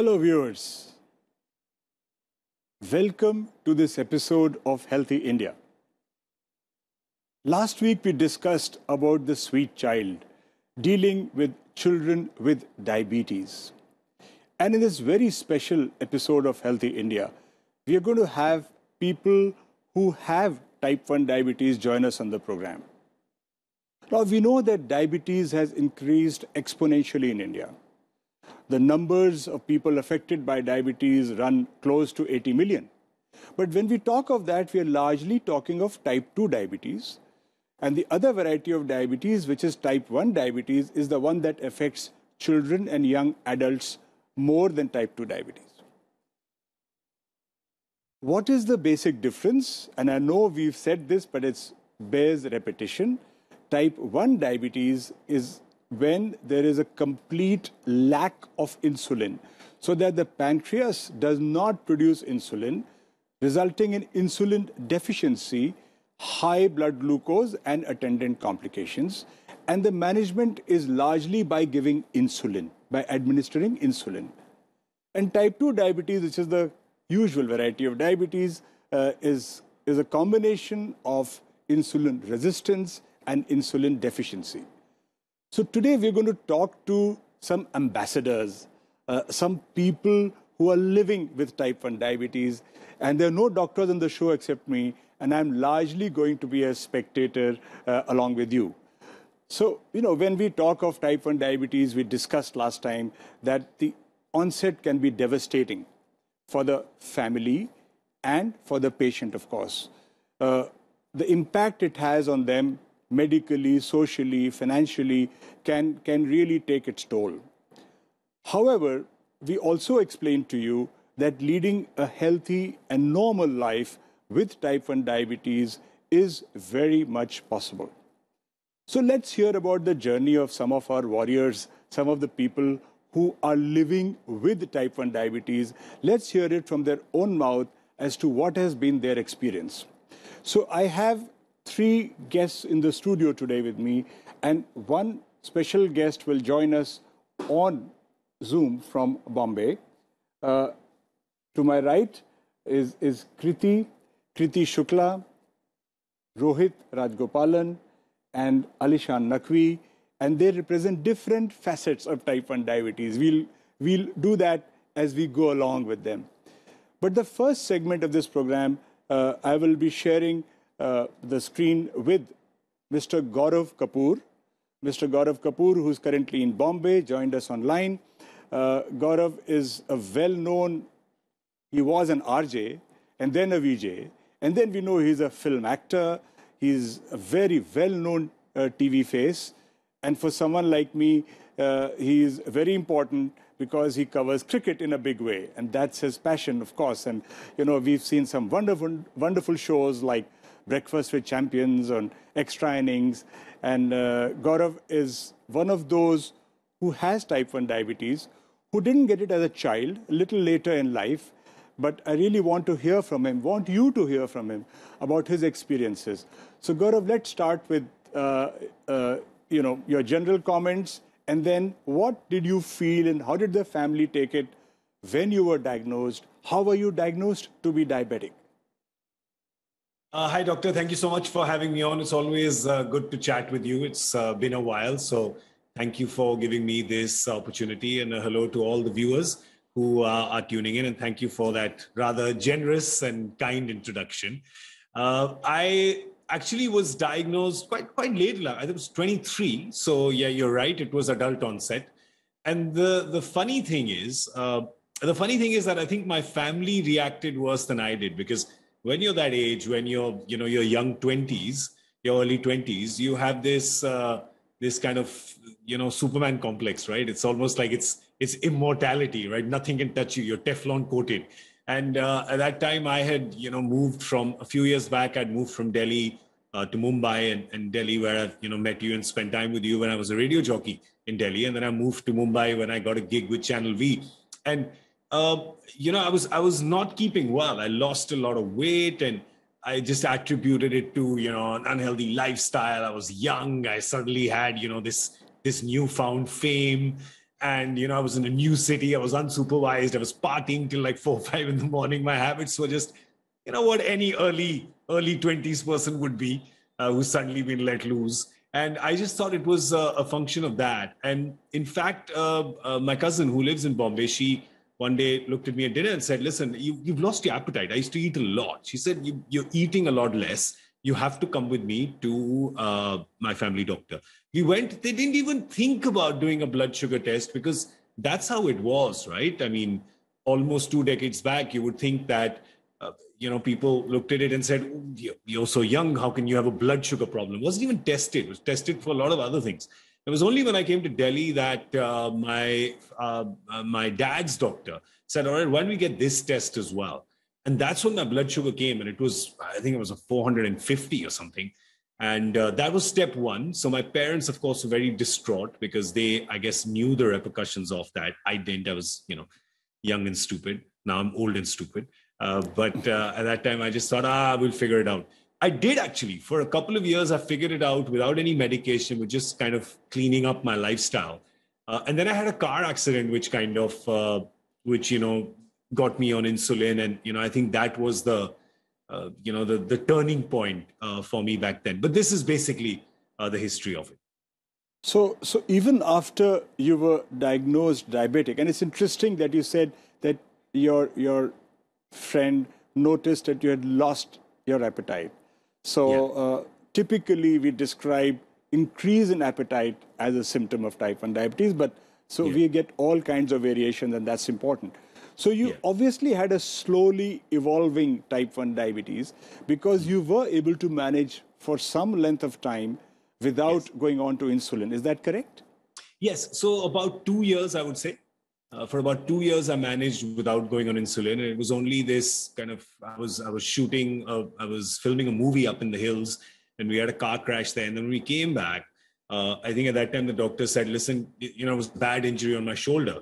Hello, viewers. Welcome to this episode of Healthy India. Last week, we discussed about the sweet child dealing with children with diabetes. And in this very special episode of Healthy India, we are going to have people who have type 1 diabetes join us on the program. Now, we know that diabetes has increased exponentially in India. The numbers of people affected by diabetes run close to 80 million. But when we talk of that, we are largely talking of type 2 diabetes. And the other variety of diabetes, which is type 1 diabetes, is the one that affects children and young adults more than type 2 diabetes. What is the basic difference? And I know we've said this, but it bears repetition. Type 1 diabetes is when there is a complete lack of insulin so that the pancreas does not produce insulin, resulting in insulin deficiency, high blood glucose, and attendant complications. And the management is largely by giving insulin, by administering insulin. And type 2 diabetes, which is the usual variety of diabetes, uh, is, is a combination of insulin resistance and insulin deficiency. So today we're going to talk to some ambassadors, uh, some people who are living with type 1 diabetes. And there are no doctors on the show except me. And I'm largely going to be a spectator uh, along with you. So, you know, when we talk of type 1 diabetes, we discussed last time that the onset can be devastating for the family and for the patient, of course. Uh, the impact it has on them medically, socially, financially, can, can really take its toll. However, we also explained to you that leading a healthy and normal life with type 1 diabetes is very much possible. So let's hear about the journey of some of our warriors, some of the people who are living with type 1 diabetes. Let's hear it from their own mouth as to what has been their experience. So I have three guests in the studio today with me, and one special guest will join us on Zoom from Bombay. Uh, to my right is, is Kriti, Kriti Shukla, Rohit Rajgopalan, and Alishan Naqvi, and they represent different facets of type 1 diabetes. We'll, we'll do that as we go along with them. But the first segment of this program, uh, I will be sharing uh, the screen with Mr. Gaurav Kapoor. Mr. Gaurav Kapoor, who's currently in Bombay, joined us online. Uh, Gaurav is a well-known, he was an RJ and then a VJ. And then we know he's a film actor. He's a very well-known uh, TV face. And for someone like me, uh, he is very important because he covers cricket in a big way. And that's his passion, of course. And, you know, we've seen some wonderful, wonderful shows like Breakfast with Champions, on extra innings. And uh, Gaurav is one of those who has type 1 diabetes, who didn't get it as a child, a little later in life. But I really want to hear from him, want you to hear from him about his experiences. So, Gaurav, let's start with uh, uh, you know your general comments, and then what did you feel, and how did the family take it when you were diagnosed? How were you diagnosed to be diabetic? Uh, hi, Doctor. Thank you so much for having me on. It's always uh, good to chat with you. It's uh, been a while. So, thank you for giving me this opportunity. And hello to all the viewers who uh, are tuning in. And thank you for that rather generous and kind introduction. Uh, I actually was diagnosed quite, quite late. I think it was 23. So, yeah, you're right. It was adult onset. And the, the funny thing is, uh, the funny thing is that I think my family reacted worse than I did because when you're that age, when you're you know your young twenties, your early twenties, you have this uh, this kind of you know Superman complex, right? It's almost like it's it's immortality, right? Nothing can touch you. You're Teflon coated. And uh, at that time, I had you know moved from a few years back. I'd moved from Delhi uh, to Mumbai and, and Delhi, where I you know met you and spent time with you when I was a radio jockey in Delhi, and then I moved to Mumbai when I got a gig with Channel V. And um, you know, I was I was not keeping well. I lost a lot of weight, and I just attributed it to you know an unhealthy lifestyle. I was young. I suddenly had you know this this newfound fame, and you know I was in a new city. I was unsupervised. I was partying till like four five in the morning. My habits were just you know what any early early twenties person would be uh, who's suddenly been let loose. And I just thought it was uh, a function of that. And in fact, uh, uh my cousin who lives in Bombay, she one day looked at me at dinner and said, Listen, you, have lost your appetite. I used to eat a lot. She said, you, are eating a lot less. You have to come with me to uh, my family doctor. We went, they didn't even think about doing a blood sugar test because that's how it was, right? I mean, almost two decades back, you would think that. Uh, you know, people looked at it and said, "You're so young. How can you have a blood sugar problem?" It wasn't even tested. It was tested for a lot of other things. It was only when I came to Delhi that uh, my uh, uh, my dad's doctor said, "All right, why don't we get this test as well?" And that's when my blood sugar came, and it was I think it was a 450 or something, and uh, that was step one. So my parents, of course, were very distraught because they, I guess, knew the repercussions of that. I didn't. I was, you know, young and stupid. Now I'm old and stupid. Uh, but uh, at that time, I just thought, ah, we'll figure it out. I did actually for a couple of years. I figured it out without any medication, with just kind of cleaning up my lifestyle. Uh, and then I had a car accident, which kind of, uh, which you know, got me on insulin, and you know, I think that was the, uh, you know, the the turning point uh, for me back then. But this is basically uh, the history of it. So, so even after you were diagnosed diabetic, and it's interesting that you said that your your friend noticed that you had lost your appetite. So yeah. Uh, typically, we describe increase in appetite as a symptom of type 1 diabetes, but so yeah. we get all kinds of variations, and that's important. So you yeah. obviously had a slowly evolving type 1 diabetes because you were able to manage for some length of time without yes. going on to insulin. Is that correct? Yes. So about two years, I would say uh, for about two years i managed without going on insulin and it was only this kind of i was i was shooting a, uh, I was filming a movie up in the hills and we had a car crash there and then we came back uh, i think at that time the doctor said listen you know it was a bad injury on my shoulder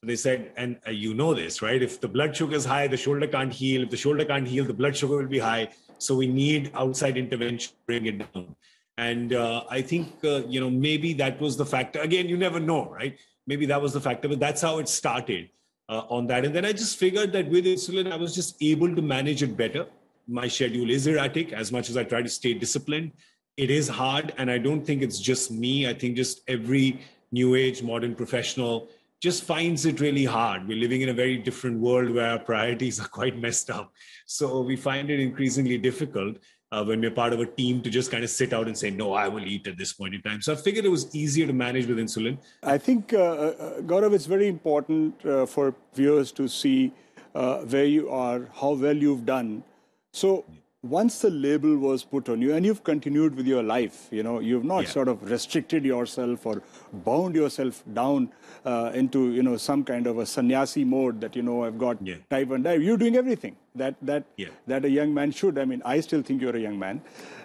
so they said and uh, you know this right if the blood sugar is high the shoulder can't heal if the shoulder can't heal the blood sugar will be high so we need outside intervention to bring it down and uh, i think uh, you know maybe that was the factor again you never know right maybe that was the factor, but that's how it started uh, on that. And then I just figured that with insulin, I was just able to manage it better. My schedule is erratic as much as I try to stay disciplined. It is hard, and I don't think it's just me. I think just every new age modern professional just finds it really hard. We're living in a very different world where our priorities are quite messed up. So we find it increasingly difficult uh, when we're part of a team to just kind of sit out and say, no, I will eat at this point in time. So I figured it was easier to manage with insulin. I think, uh, uh, uh Gaurav, it's very important uh, for viewers to see uh, where you are, how well you've done. So once the label was put on you and you've continued with your life, you know, you've not yeah. sort of restricted yourself or bound yourself down uh, into, you know, some kind of a sannyasi mode that, you know, I've got yeah. type and dive. You're doing everything that that yeah. that a young man should. I mean, I still think you're a young man.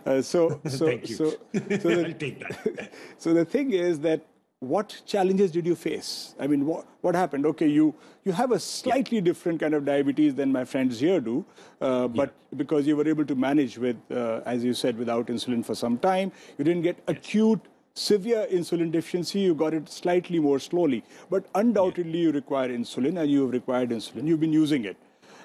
Uh, so so so so the, so the thing is that what challenges did you face? I mean, what, what happened? Okay, you, you have a slightly yeah. different kind of diabetes than my friends here do, uh, but yeah. because you were able to manage with, uh, as you said, without insulin for some time, you didn't get yes. acute, severe insulin deficiency, you got it slightly more slowly. But undoubtedly, yeah. you require insulin and you have required insulin, you've been using it.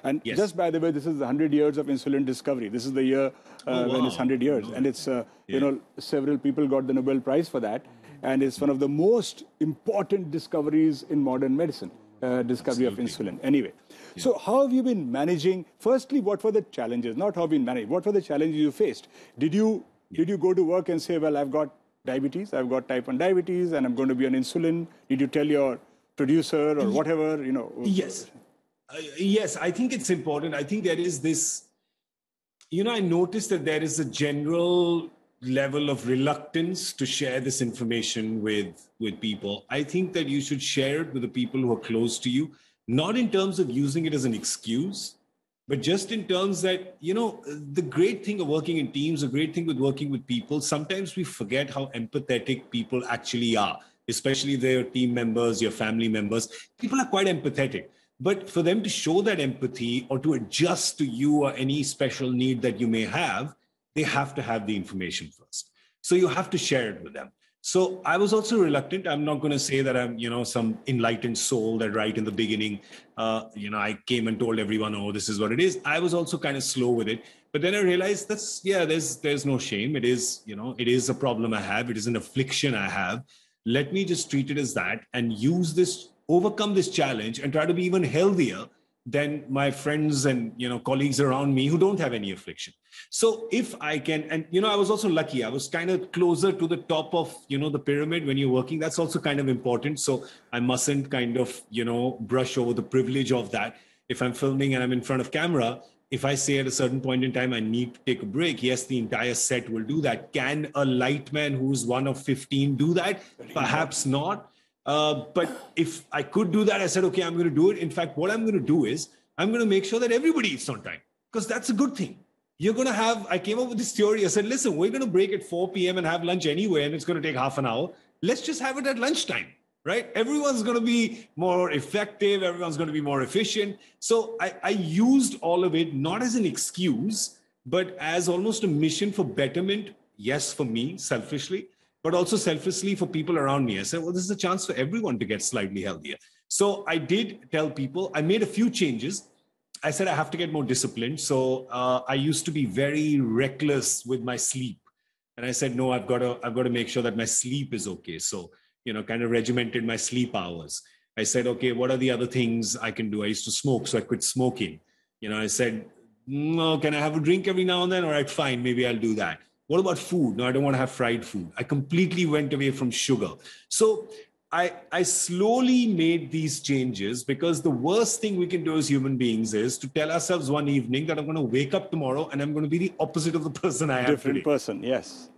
And yes. just by the way, this is 100 years of insulin discovery. This is the year oh, uh, oh, wow. when it's 100 years. Mm-hmm. And it's, uh, you know, several people got the Nobel Prize for that and is one of the most important discoveries in modern medicine, uh, discovery Absolutely. of insulin. Anyway, yeah. so how have you been managing? Firstly, what were the challenges? Not how have you been What were the challenges you faced? Did you yeah. did you go to work and say, well, I've got diabetes, I've got type one diabetes, and I'm going to be on insulin? Did you tell your producer or whatever? You know. Yes. Uh, yes, I think it's important. I think there is this you know, I noticed that there is a general level of reluctance to share this information with with people i think that you should share it with the people who are close to you not in terms of using it as an excuse but just in terms that you know the great thing of working in teams the great thing with working with people sometimes we forget how empathetic people actually are especially their team members your family members people are quite empathetic but for them to show that empathy or to adjust to you or any special need that you may have they have to have the information first. So you have to share it with them. So I was also reluctant. I'm not going to say that I'm, you know, some enlightened soul that right in the beginning, uh, you know, I came and told everyone, oh, this is what it is. I was also kind of slow with it, but then I realized that's yeah, there's there's no shame. It is, you know, it is a problem I have. It is an affliction I have. Let me just treat it as that and use this, overcome this challenge, and try to be even healthier than my friends and you know colleagues around me who don't have any affliction so if i can and you know i was also lucky i was kind of closer to the top of you know the pyramid when you're working that's also kind of important so i mustn't kind of you know brush over the privilege of that if i'm filming and i'm in front of camera if i say at a certain point in time i need to take a break yes the entire set will do that can a light man who's one of 15 do that perhaps not uh, but if I could do that, I said, okay, I'm going to do it. In fact, what I'm going to do is I'm going to make sure that everybody eats on time because that's a good thing. You're going to have, I came up with this theory. I said, listen, we're going to break at 4 p.m. and have lunch anyway, and it's going to take half an hour. Let's just have it at lunchtime, right? Everyone's going to be more effective. Everyone's going to be more efficient. So I, I used all of it not as an excuse, but as almost a mission for betterment. Yes, for me, selfishly, but also selflessly for people around me. I said, well, this is a chance for everyone to get slightly healthier. So I did tell people, I made a few changes. I said, I have to get more disciplined. So uh, I used to be very reckless with my sleep. And I said, no, I've got to, I've got to make sure that my sleep is okay. So, you know, kind of regimented my sleep hours. I said, okay, what are the other things I can do? I used to smoke, so I quit smoking. You know, I said, no, can I have a drink every now and then? All right, fine, maybe I'll do that what about food? No, I don't want to have fried food. I completely went away from sugar. So I, I slowly made these changes because the worst thing we can do as human beings is to tell ourselves one evening that I'm going to wake up tomorrow and I'm going to be the opposite of the person I am. Different today. person, yes.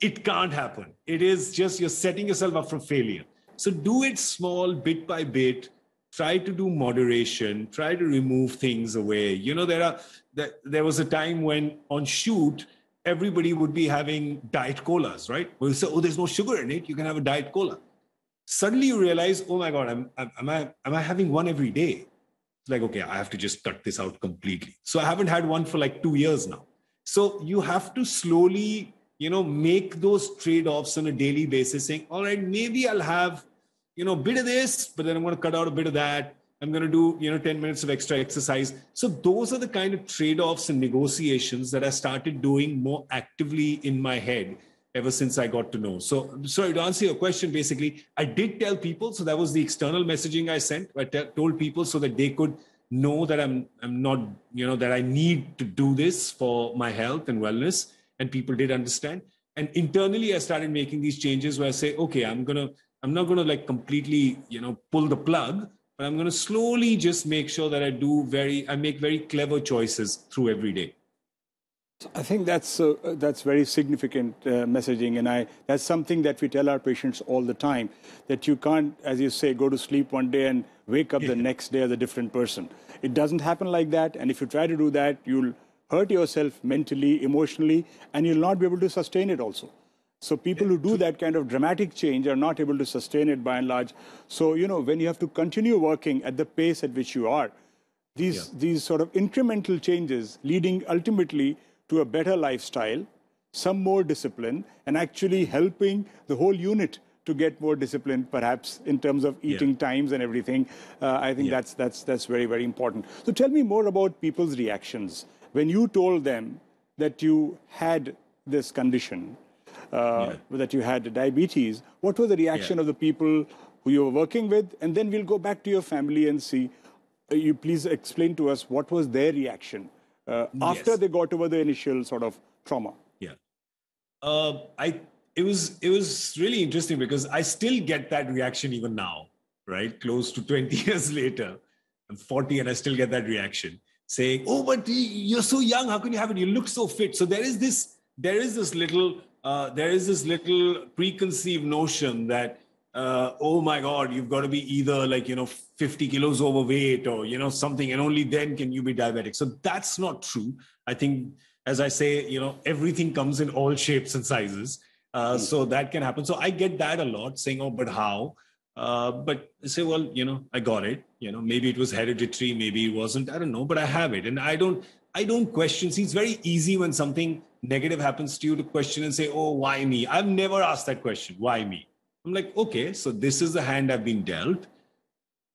It can't happen. It is just you're setting yourself up for failure. So do it small, bit by bit. Try to do moderation. Try to remove things away. You know, there are there, there was a time when on shoot everybody would be having diet colas, right? Where you say, oh, there's no sugar in it, you can have a diet cola. Suddenly you realize, oh my God, am, am, I, am I having one every day? It's like, okay, I have to just cut this out completely. So I haven't had one for like two years now. So you have to slowly, you know, make those trade offs on a daily basis saying, all right, maybe I'll have, you know, a bit of this, but then I'm going to cut out a bit of that I'm going to do, you know, 10 minutes of extra exercise. So those are the kind of trade-offs and negotiations that I started doing more actively in my head ever since I got to know. So, sorry to answer your question, basically, I did tell people. So that was the external messaging I sent. I t- told people so that they could know that I'm, I'm not, you know, that I need to do this for my health and wellness. And people did understand. And internally, I started making these changes where I say, okay, I'm going to, I'm not going to like completely, you know, pull the plug but i'm going to slowly just make sure that i do very i make very clever choices through every day I think that's uh, that's very significant uh, messaging, and I that's something that we tell our patients all the time that you can't, as you say, go to sleep one day and wake up yeah. the next day as a different person. It doesn't happen like that, and if you try to do that, you'll hurt yourself mentally, emotionally, and you'll not be able to sustain it also. So people who do that kind of dramatic change are not able to sustain it by and large. So, you know, when you have to continue working at the pace at which you are, these, yeah. these sort of incremental changes leading ultimately to a better lifestyle, some more discipline, and actually helping the whole unit to get more disciplined, perhaps in terms of eating yeah. times and everything. Uh, I think yeah. that's, that's, that's very, very important. So tell me more about people's reactions. When you told them that you had this condition, uh, yeah. that you had diabetes, what were the reaction yeah. of the people who you were working with? And then we'll go back to your family and see. Uh, you please explain to us what was their reaction uh, after yes. they got over the initial sort of trauma. Yeah, uh, I it was it was really interesting because I still get that reaction even now, right? Close to twenty years later, I'm forty and I still get that reaction saying, "Oh, but you're so young. How can you have it? You look so fit." So there is this there is this little uh, there is this little preconceived notion that uh, oh my god you've got to be either like you know 50 kilos overweight or you know something and only then can you be diabetic so that's not true i think as i say you know everything comes in all shapes and sizes uh, hmm. so that can happen so i get that a lot saying oh but how uh, but I say well you know i got it you know maybe it was hereditary maybe it wasn't i don't know but i have it and i don't i don't question see it's very easy when something negative happens to you to question and say, oh, why me? I've never asked that question. Why me? I'm like, okay, so this is the hand I've been dealt.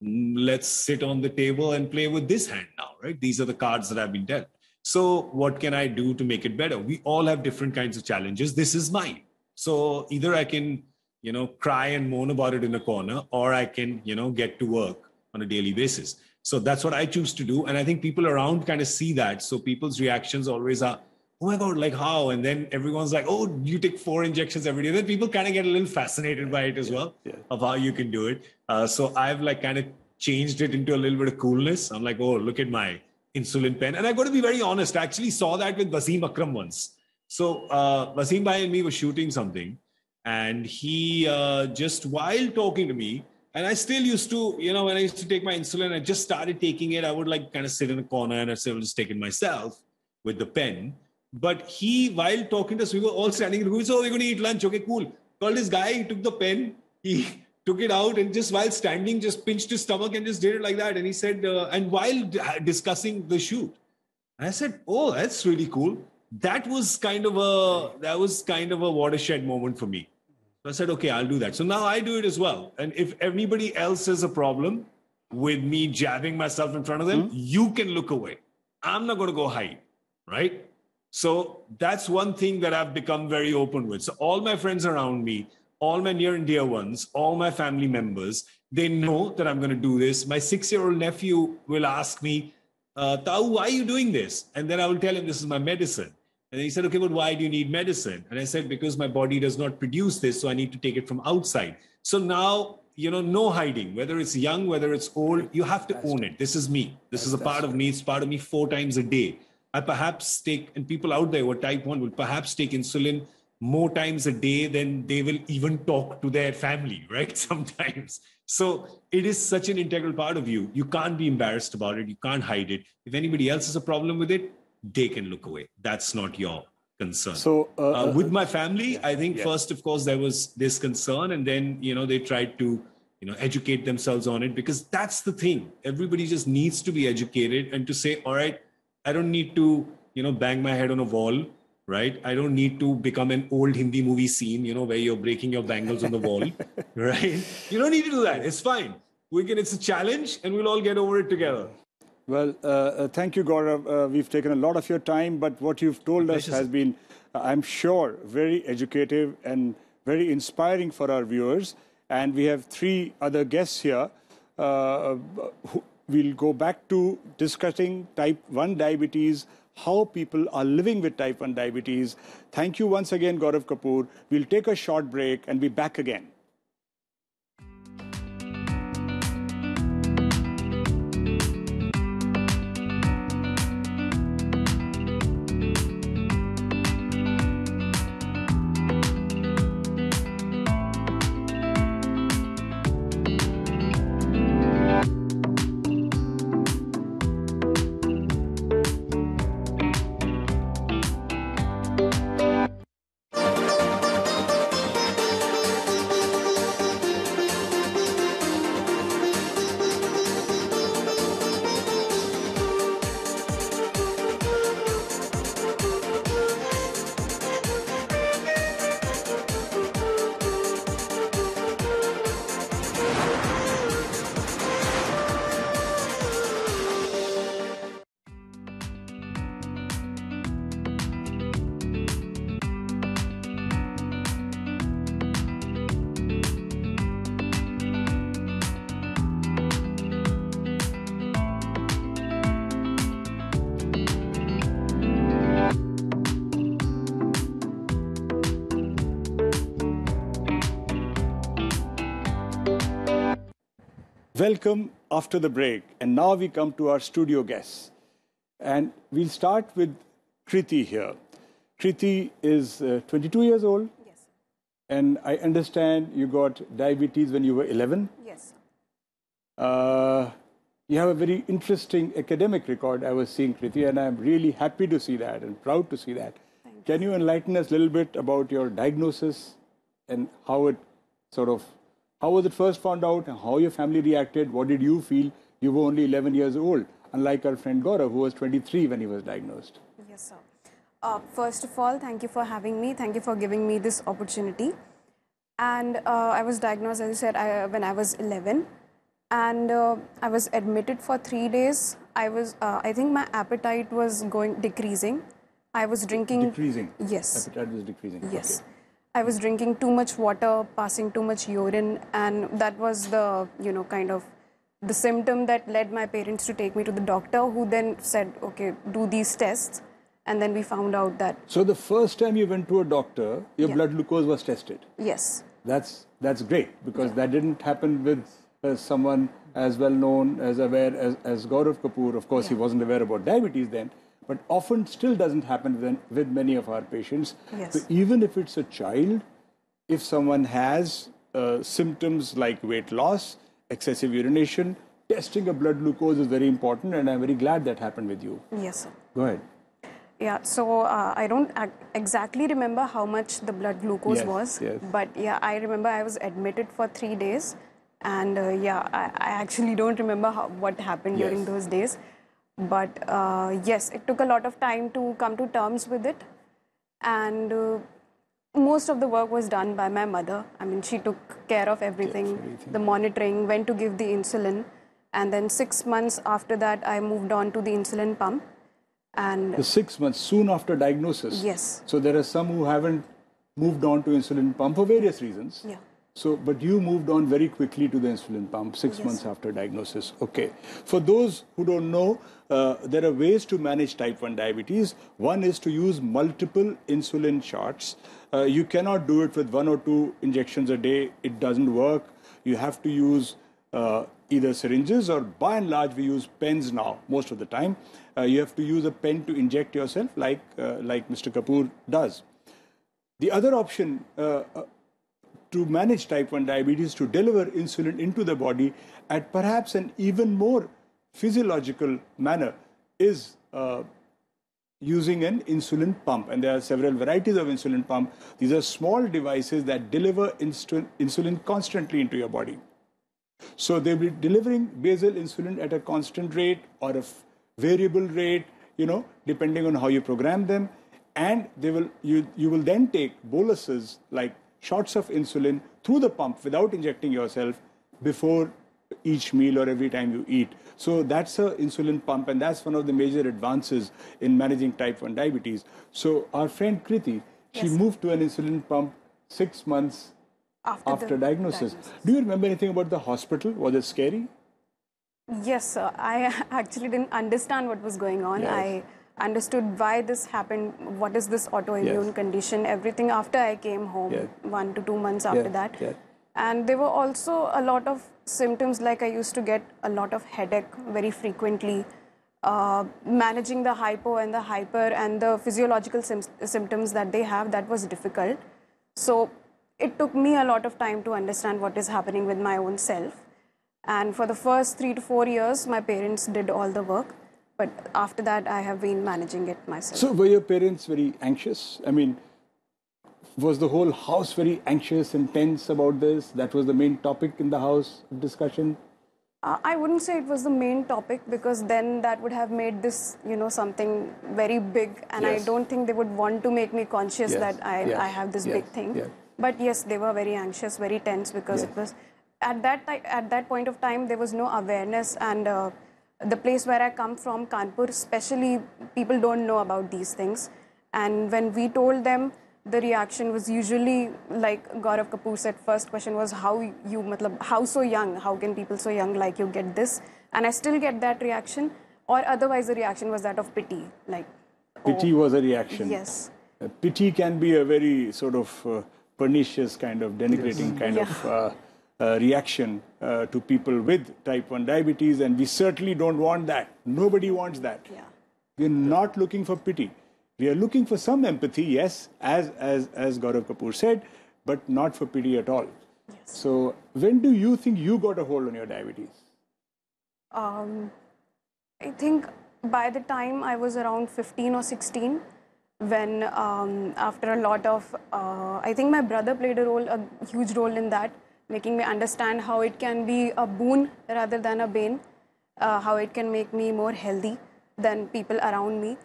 Let's sit on the table and play with this hand now, right? These are the cards that I've been dealt. So what can I do to make it better? We all have different kinds of challenges. This is mine. So either I can, you know, cry and moan about it in a corner, or I can, you know, get to work on a daily basis. So that's what I choose to do. And I think people around kind of see that. So people's reactions always are, oh my god like how and then everyone's like oh you take four injections every day then people kind of get a little fascinated by it as yeah, well yeah. of how you can do it uh, so i've like kind of changed it into a little bit of coolness i'm like oh look at my insulin pen and i got to be very honest i actually saw that with basim akram once so uh, basim bhai and me were shooting something and he uh, just while talking to me and I still used to, you know, when I used to take my insulin, I just started taking it. I would like kind of sit in a corner and I said, I will just it myself with the pen. But he, while talking to us, we were all standing in the room. So oh, we're going to eat lunch. Okay, cool. Called this guy. He took the pen. He took it out and just while standing, just pinched his stomach and just did it like that. And he said, uh, and while d- uh, discussing the shoot, I said, oh, that's really cool. That was kind of a that was kind of a watershed moment for me. So I said, okay, I'll do that. So now I do it as well. And if everybody else has a problem with me jabbing myself in front of them, mm-hmm. you can look away. I'm not going to go hide, right? So that's one thing that I've become very open with. So all my friends around me, all my near and dear ones, all my family members, they know that I'm going to do this. My six year old nephew will ask me, uh, Tao, why are you doing this? And then I will tell him, this is my medicine. And he said, okay, but why do you need medicine? And I said, because my body does not produce this, so I need to take it from outside. So now, you know, no hiding, whether it's young, whether it's old, you have to that's own it. This is me. This is a part of me. It's part of me four times a day. I perhaps take, and people out there who are type 1 will perhaps take insulin more times a day than they will even talk to their family, right? Sometimes. So it is such an integral part of you. You can't be embarrassed about it. You can't hide it. If anybody else has a problem with it, they can look away. That's not your concern. So uh, uh, uh with my family, I think yeah. first, of course, there was this concern. And then, you know, they tried to, you know, educate themselves on it because that's the thing. Everybody just needs to be educated and to say, all right, I don't need to, you know, bang my head on a wall, right? I don't need to become an old Hindi movie scene, you know, where you're breaking your bangles on the wall, right? You don't need to do that. It's fine. We can. It's a challenge, and we'll all get over it together. Well, uh, uh thank you, Gaurav. Uh, we've taken a lot of your time, but what you've told us has been, uh, I'm sure, very educative and very inspiring for our viewers. And we have three other guests here uh, who, we'll go back to discussing type 1 diabetes, how people are living with type 1 diabetes. Thank you once again, Gaurav Kapoor. We'll take a short break and be back again. Welcome after the break. And now we come to our studio guests. And we'll start with Kriti here. Kriti is uh, 22 years old. Yes. And I understand you got diabetes when you were 11. Yes. Uh, you have a very interesting academic record, I was seeing, Kriti, and I'm really happy to see that and proud to see that. Thank Can you enlighten us a little bit about your diagnosis and how it sort of how was it first found out? How your family reacted? What did you feel? You were only 11 years old, unlike our friend Gaurav, who was 23 when he was diagnosed. Yes, sir. Uh, first of all, thank you for having me. Thank you for giving me this opportunity. And uh, I was diagnosed, as you said, I, when I was 11. And uh, I was admitted for three days. I was, uh, I think my appetite was going decreasing. I was drinking. Decreasing. Yes. Appetite was decreasing. Yes. Okay. I was drinking too much water, passing too much urine, and that was the, you know, kind of the symptom that led my parents to take me to the doctor, who then said, okay, do these tests. And then we found out that. So the first time you went to a doctor, your yeah. blood glucose was tested. Yes. That's that's great because yeah. that didn't happen with uh, someone as well known as aware as as Gaurav Kapoor. Of course, yeah. he wasn't aware about diabetes then, but often still doesn't happen with, with many of our patients. Yes. So even if it's a child, if someone has uh, symptoms like weight loss, excessive urination, testing of blood glucose is very important, and I'm very glad that happened with you. Yes, sir. Go ahead. Yeah, so uh, I don't exactly remember how much the blood glucose yes, was, yes. but yeah, I remember I was admitted for three days, and uh, yeah, I, I, actually don't remember how, what happened yes. during those days. But uh, yes, it took a lot of time to come to terms with it. And uh, most of the work was done by my mother. I mean, she took care of everything, everything. the monitoring, when to give the insulin. And then six months after that, I moved on to the insulin pump. And the six months soon after diagnosis. Yes. So there are some who haven't moved on to insulin pump for various reasons. Yeah. So, but you moved on very quickly to the insulin pump six yes. months after diagnosis. Okay. For those who don't know, uh, there are ways to manage type 1 diabetes. One is to use multiple insulin shots. Uh, you cannot do it with one or two injections a day. It doesn't work. You have to use uh, either syringes or by and large we use pens now most of the time. Uh, you have to use a pen to inject yourself like, uh, like Mr. Kapoor does. The other option to manage type 1 diabetes to deliver insulin into the body at perhaps an even more physiological manner is uh, using an insulin pump. And there are several varieties of insulin pump. These are small devices that deliver insulin, insulin constantly into your body. So they'll be delivering basal insulin at a constant rate or a variable rate, you know, depending on how you program them. And they will you you will then take boluses like shots of insulin through the pump without injecting yourself before each meal or every time you eat. So that's an insulin pump, and that's one of the major advances in managing type 1 diabetes. So our friend Kriti, yes. she moved to an insulin pump six months after, after diagnosis. diagnosis. Do you remember anything about the hospital? Was it scary? Yes, sir. I actually didn't understand what was going on. Yes. I understood why this happened, what is this autoimmune yes. condition, everything after I came home, one to two months after that. And there were also a lot of symptoms like I used to get a lot of headache very frequently. Uh, managing the hypo and the hyper and the physiological symptoms that they have, that was difficult. So it took me a lot of time to understand what is happening with my own self. And for the first three to four years, my parents did all the work. But after that, I have been managing it myself. So were your parents very anxious? I mean, was the whole house very anxious and tense about this? That was the main topic in the house discussion. Uh, I wouldn't say it was the main topic because then that would have made this, you know, something very big, and yes. I don't think they would want to make me conscious yes. that I, yes. I have this big thing. But yes, they were very anxious, very tense because it was at that at that point of time there was no awareness and. Uh, the place where I come from, Kanpur, especially people don't know about these things. And when we told them, the reaction was usually like Gaurav Kapoor said. First question was how you, matlab, how so young? How can people so young like you get this? And I still get that reaction. Or otherwise, the reaction was that of pity. Like pity oh, was a reaction. Yes. Uh, pity can be a very sort of uh, pernicious kind of denigrating yes. kind yeah. of. Uh, uh, reaction uh, to people with type 1 diabetes, and we certainly don't want that. Nobody wants that. Yeah. We're not looking for pity. We are looking for some empathy, yes, as as as Gaurav Kapoor said, but not for pity at all. Yes. So when do you think you got a hold on your diabetes? Um, I think by the time I was around 15 or 16, when um, after a lot of, uh, I think my brother played a role, a huge role in that, making me understand how it can be a boon rather than a bane, uh, how it can make me more healthy than people around me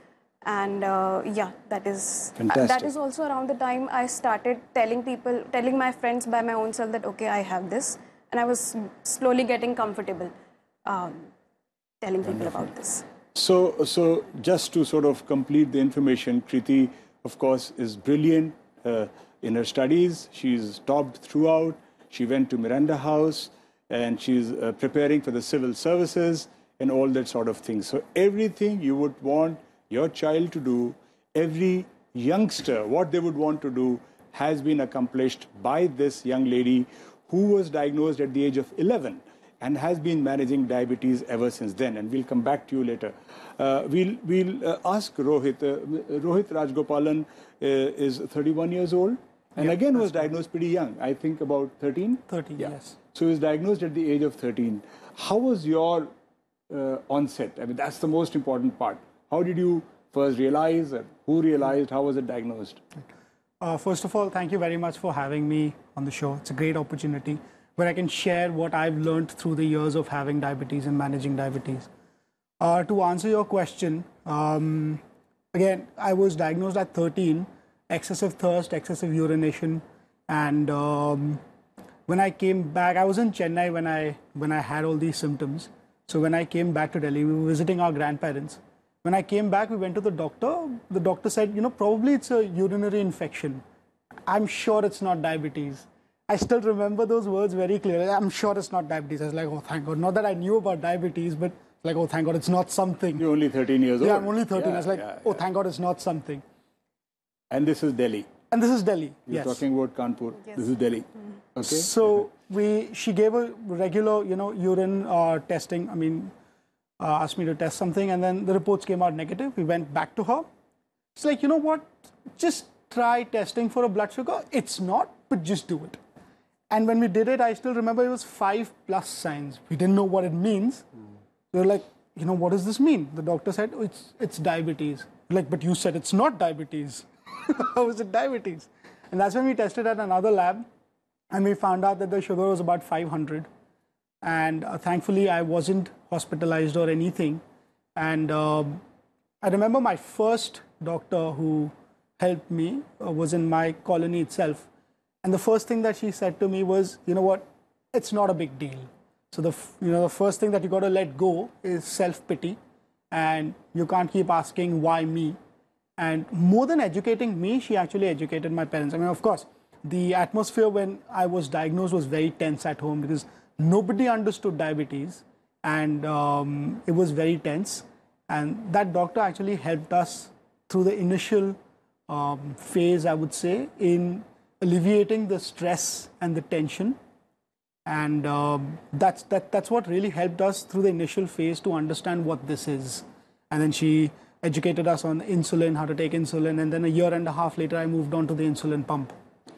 and uh, yeah that is Fantastic. that is also around the time i started telling people telling my friends by my own self that okay i have this and i was slowly getting comfortable um, telling Wonderful. people about this so so just to sort of complete the information kriti of course is brilliant uh, in her studies she's topped throughout she went to miranda house and she's uh, preparing for the civil services and all that sort of thing so everything you would want your child to do, every youngster, what they would want to do, has been accomplished by this young lady who was diagnosed at the age of 11 and has been managing diabetes ever since then. And we'll come back to you later. Uh, we'll we'll uh, ask Rohit. Uh, Rohit Rajgopalan uh, is 31 years old and again was diagnosed pretty young. I think about 13? 13, yeah. yes. So he was diagnosed at the age of 13. How was your uh, onset? I mean, that's the most important part. How did you first realize? Who realized? How was it diagnosed? Uh, first of all, thank you very much for having me on the show. It's a great opportunity where I can share what I've learned through the years of having diabetes and managing diabetes. Uh, to answer your question, um, again, I was diagnosed at 13, excessive thirst, excessive urination, and um, when I came back, I was in Chennai when I when I had all these symptoms. So when I came back to Delhi, we were visiting our grandparents, when I came back, we went to the doctor. The doctor said, you know, probably it's a urinary infection. I'm sure it's not diabetes. I still remember those words very clearly. I'm sure it's not diabetes. I was like, oh, thank God. Not that I knew about diabetes, but like, oh, thank God, it's not something. You're only 13 years old. Yeah, I'm only 13. Yeah, I was like, yeah, oh, thank God, it's not something. And this is Delhi. And this is Delhi. You're yes. talking about Kanpur. Yes. This is Delhi. Mm. Okay. So we, she gave a regular, you know, urine uh, testing. I mean, uh, asked me to test something, and then the reports came out negative. We went back to her. It's like, you know what? Just try testing for a blood sugar. It's not, but just do it. And when we did it, I still remember it was five plus signs. We didn't know what it means. Mm. We were like, you know, what does this mean? The doctor said, oh, it's, it's diabetes. Like, but you said it's not diabetes. How is it diabetes? And that's when we tested at another lab and we found out that the sugar was about 500. And uh, thankfully, I wasn't hospitalized or anything. And um, I remember my first doctor who helped me uh, was in my colony itself. And the first thing that she said to me was, you know what, it's not a big deal. So the you know the first thing that you got to let go is self pity, and you can't keep asking why me. And more than educating me, she actually educated my parents. I mean, of course, the atmosphere when I was diagnosed was very tense at home because Nobody understood diabetes, and um, it was very tense. And that doctor actually helped us through the initial um, phase, I would say, in alleviating the stress and the tension. And um, that's, that, that's what really helped us through the initial phase to understand what this is. And then she educated us on insulin, how to take insulin. And then a year and a half later, I moved on to the insulin pump.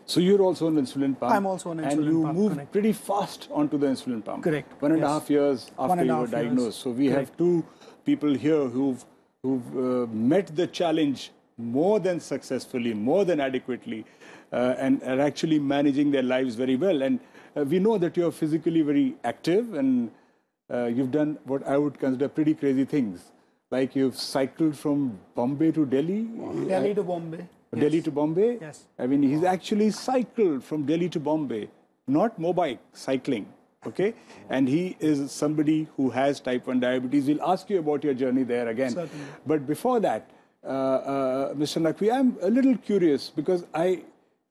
So you're also on insulin pump. I'm also on insulin and pump. And you move correct. pretty fast onto the insulin pump. Correct. One and yes. a half years after you were diagnosed. Years. So we correct. have two people here who've, who've uh, met the challenge more than successfully, more than adequately, uh, and are actually managing their lives very well. And uh, we know that you're physically very active and uh, you've done what I would consider pretty crazy things like you've cycled from Bombay to Delhi. Delhi uh, to Bombay yes. Delhi to Bombay. Yes. I mean, he's actually cycled from Delhi to Bombay, not mobile cycling. Okay, and he is somebody who has type 1 diabetes. We'll ask you about your journey there again. Certainly. But before that, uh, uh, Mr. Naqvi, I'm a little curious because I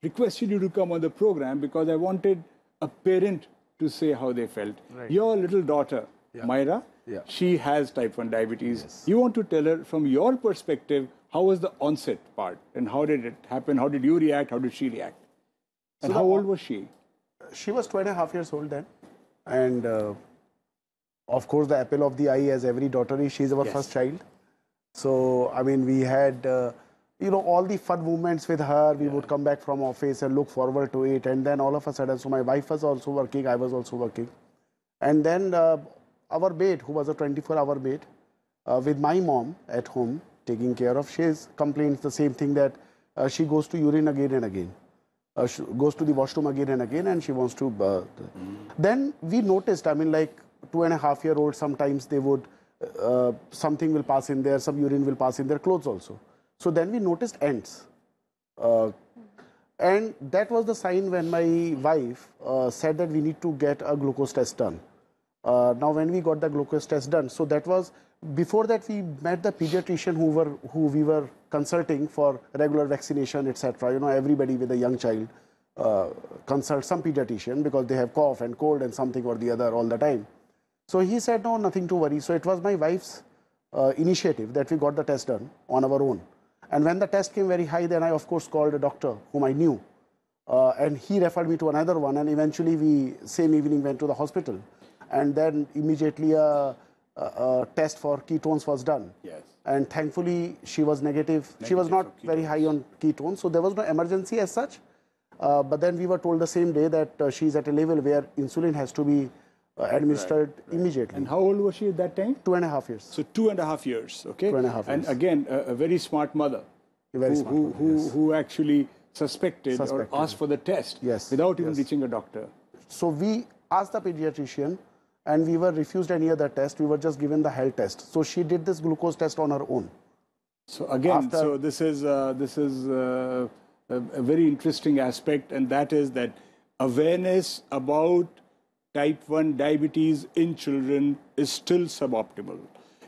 requested you to come on the program because I wanted a parent to say how they felt. Right. Your little daughter, yeah. Myra, yeah. she has type 1 diabetes. Yes. You want to tell her from your perspective how was the onset part and how did it happen? How did you react? How did she react? And so how uh, old was she? She was two and a half years old then. And uh, of course, the apple of the eye, as every daughter is, she's our yes. first child. So, I mean, we had, uh, you know, all the fun moments with her. We yeah. would come back from office and look forward to it. And then all of a sudden, so my wife was also working, I was also working. And then uh, our maid, who was a 24 hour maid, uh, with my mom at home, taking care of. She complains the same thing that uh, she goes to urine again and again, uh, goes to the washroom again and again, and she wants to. mm. Then we noticed, I mean, like two and a half year old, sometimes they would, uh, something will pass in there, some urine will pass in their clothes also. So then we noticed ants. Uh, and that was the sign when my wife said that we need to get a glucose test done. now, when we got the glucose test done, so that was before that we met the pediatrician who were who we were consulting for regular vaccination etc you know everybody with a young child uh, consults some pediatrician because they have cough and cold and something or the other all the time so he said no nothing to worry so it was my wife's uh, initiative that we got the test done on our own and when the test came very high then i of course called a doctor whom i knew uh, and he referred me to another one and eventually we same evening went to the hospital and then immediately uh, uh, uh, test for ketones was done. Yes. And thankfully, she was negative. negative she was not very high on ketones, so there was no emergency as such. Uh, but then we were told the same day that she is at a level where insulin has to be uh, administered right, right. immediately. And how old was she at that time? Two and a half years. So two and a half years, okay? Two and a half years. And again, a, a very smart mother. A very who, smart who, mother, who, yes. who actually suspected, suspected, or asked for the test yes. without even yes. reaching a doctor. So we asked the pediatrician and we were refused any other test. We were just given the hell test. So she did this glucose test on her own. So again, After so this is uh, this is uh, a, a very interesting aspect, and that is that awareness about type 1 diabetes in children is still suboptimal.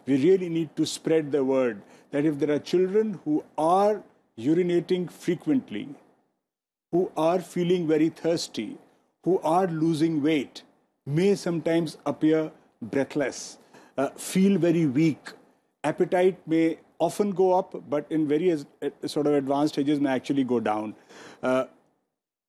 We really need to spread the word that if there are children who are urinating frequently, who are feeling very thirsty, who are losing weight, may sometimes appear breathless, uh, feel very weak. Appetite may often go up, but in very uh, sort of advanced stages may actually go down. Uh,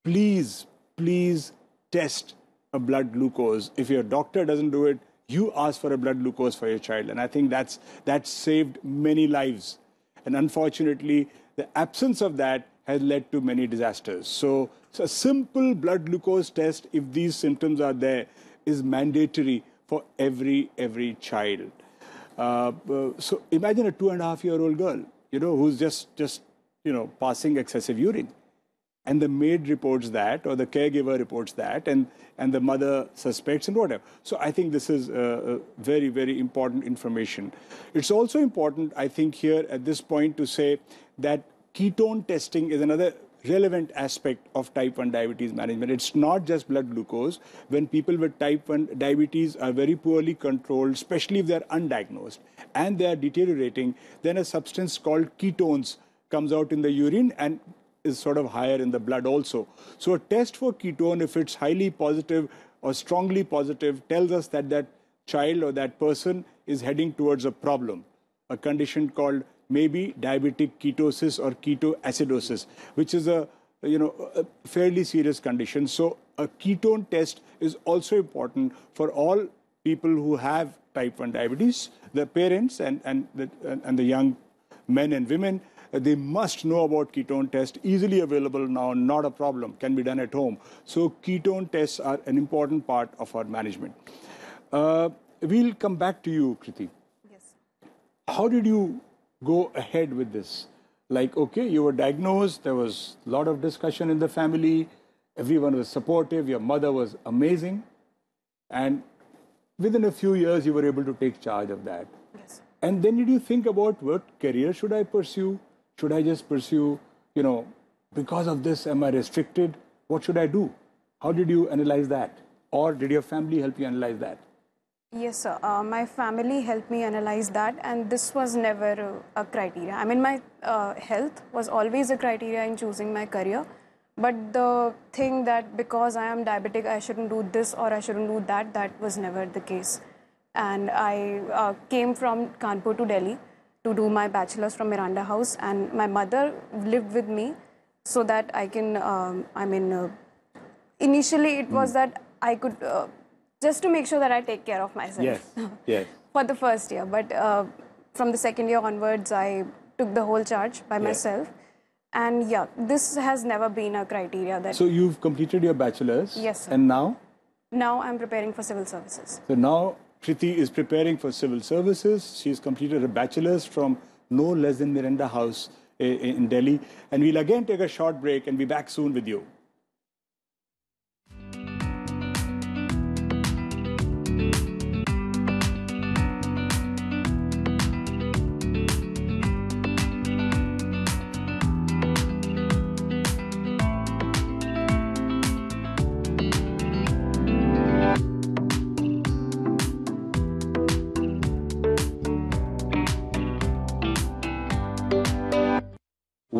please, please test a blood glucose. If your doctor doesn't do it, you ask for a blood glucose for your child. And I think that's that saved many lives. And unfortunately, the absence of that has led to many disasters. So, so a simple blood glucose test, if these symptoms are there, is mandatory for every every child. Uh, uh so imagine a two and a half year old girl, you know, who's just just you know passing excessive urine, and the maid reports that, or the caregiver reports that, and and the mother suspects and whatever. So I think this is uh, very very important information. It's also important, I think, here at this point to say that ketone testing is another relevant aspect of type 1 diabetes management. It's not just blood glucose. When people with type 1 diabetes are very poorly controlled, especially if they're undiagnosed and they are deteriorating, then a substance called ketones comes out in the urine and is sort of higher in the blood also. So a test for ketone, if it's highly positive or strongly positive, tells us that that child or that person is heading towards a problem, a condition called maybe diabetic ketosis or ketoacidosis, which is a you know a fairly serious condition. So a ketone test is also important for all people who have type 1 diabetes, the parents and, and, the, and the young men and women, they must know about ketone test, easily available now, not a problem, can be done at home. So ketone tests are an important part of our management. Uh, we'll come back to you, Kriti. Yes. How did you go ahead with this. Like, okay, you were diagnosed, there was a lot of discussion in the family, everyone was supportive, your mother was amazing. And within a few years, you were able to take charge of that. Yes. And then did you think about what career should I pursue? Should I just pursue, you know, because of this, am I restricted? What should I do? How did you analyze that? Or did your family help you analyze that? Yes, sir. Uh, my family helped me analyze that, and this was never a, uh, a criteria. I mean, my uh, health was always a criteria in choosing my career. But the thing that because I am diabetic, I shouldn't do this or I shouldn't do that, that was never the case. And I uh, came from Kanpur to Delhi to do my bachelor's from Miranda House, and my mother lived with me so that I can, um, I mean, uh, initially it was mm. that I could uh, just to make sure that I take care of myself. Yes. yes. For the first year, but uh, from the second year onwards, I took the whole charge by yes. myself. And yeah, this has never been a criteria that. So you've completed your bachelor's. Yes. Sir. And now. Now I'm preparing for civil services. So now Priti is preparing for civil services. She's completed her bachelor's from no less than Miranda House eh, in Delhi. And we'll again take a short break and be back soon with you.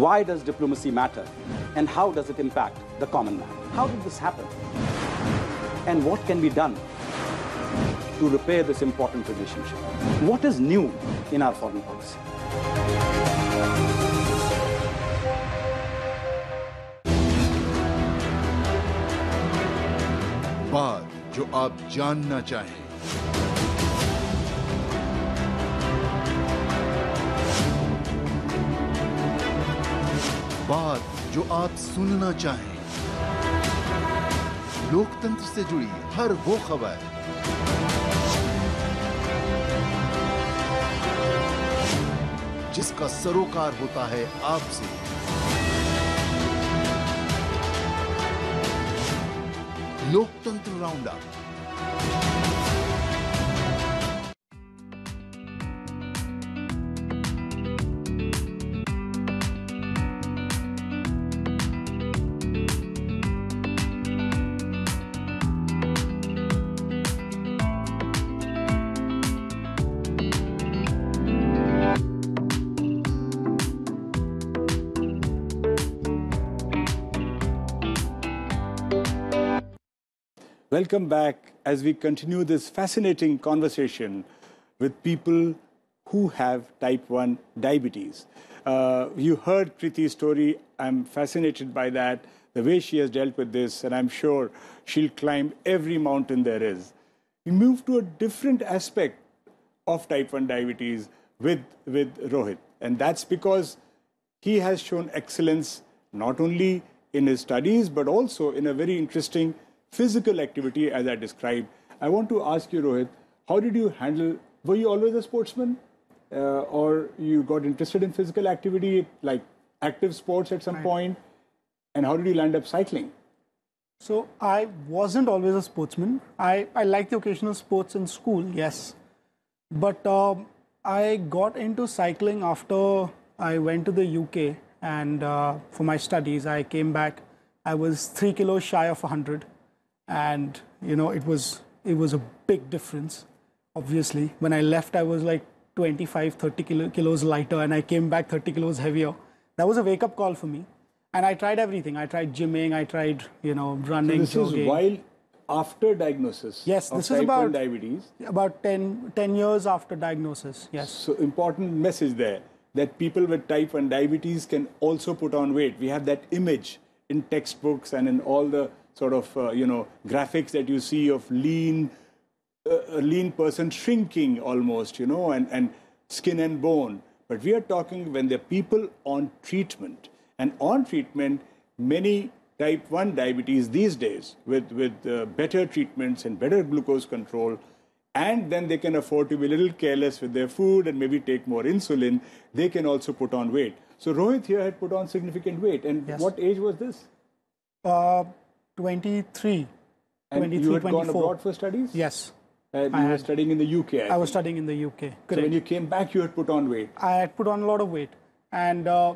Why does diplomacy matter? And how does it impact the common man? How did this happen? And what can be done to repair this important relationship? What is new in our foreign policy? बात जो आप जानना चाहें बात जो आप सुनना चाहें लोकतंत्र से जुड़ी हर वो खबर जिसका सरोकार होता है आपसे Loktantra round up Welcome back as we continue this fascinating conversation with people who have type 1 diabetes. Uh, you heard Kriti's story. I'm fascinated by that, the way she has dealt with this, and I'm sure she'll climb every mountain there is. We move to a different aspect of type 1 diabetes with, with Rohit, and that's because he has shown excellence not only in his studies, but also in a very interesting physical activity as I described. I want to ask you, Rohit, how did you handle? Were you always a sportsman, uh, or you got interested in physical activity, like active sports, at some right. point? And how did you land up cycling? So I wasn't always a sportsman. I, I liked the occasional sports in school, yes. But um, I got into cycling after I went to the UK and uh, for my studies. I came back. I was three kilos shy of 100 and you know it was it was a big difference obviously when i left i was like 25 30 kilo, kilos lighter and i came back 30 kilos heavier that was a wake up call for me and i tried everything i tried gymming i tried you know running so this jogging. is while after diagnosis yes this is about diabetes about 10 10 years after diagnosis yes so important message there that people with type 1 diabetes can also put on weight we have that image in textbooks and in all the sort of uh, you know graphics that you see of lean uh, a lean person shrinking almost, you know, and, and skin and bone. But we are talking when they're people on treatment. And on treatment, many type 1 diabetes these days with, with uh, better treatments and better glucose control, and then they can afford to be a little careless with their food and maybe take more insulin, they can also put on weight. So Rohit here had put on significant weight. And yes. what age was this? Uh, 23. And 23, you had 24. gone abroad for studies? Yes. And I was had, studying in the UK? I, I was studying in the UK. Correct. So when you came back, you had put on weight? I had put on a lot of weight. And uh,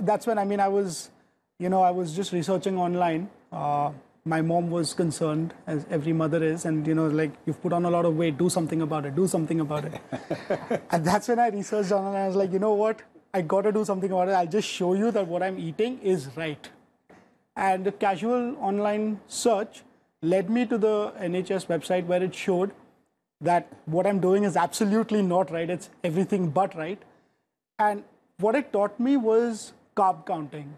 that's when, I mean, I was, you know, I was just researching online. Uh, my mom was concerned, as every mother is, and, you know, like, you've put on a lot of weight, do something about it, do something about it. and that's when I researched online. I was like, you know what? I got to do something about it. I'll just show you that what I'm eating is right and the casual online search led me to the NHS website where it showed that what I'm doing is absolutely not right. It's everything but right. And what it taught me was carb counting.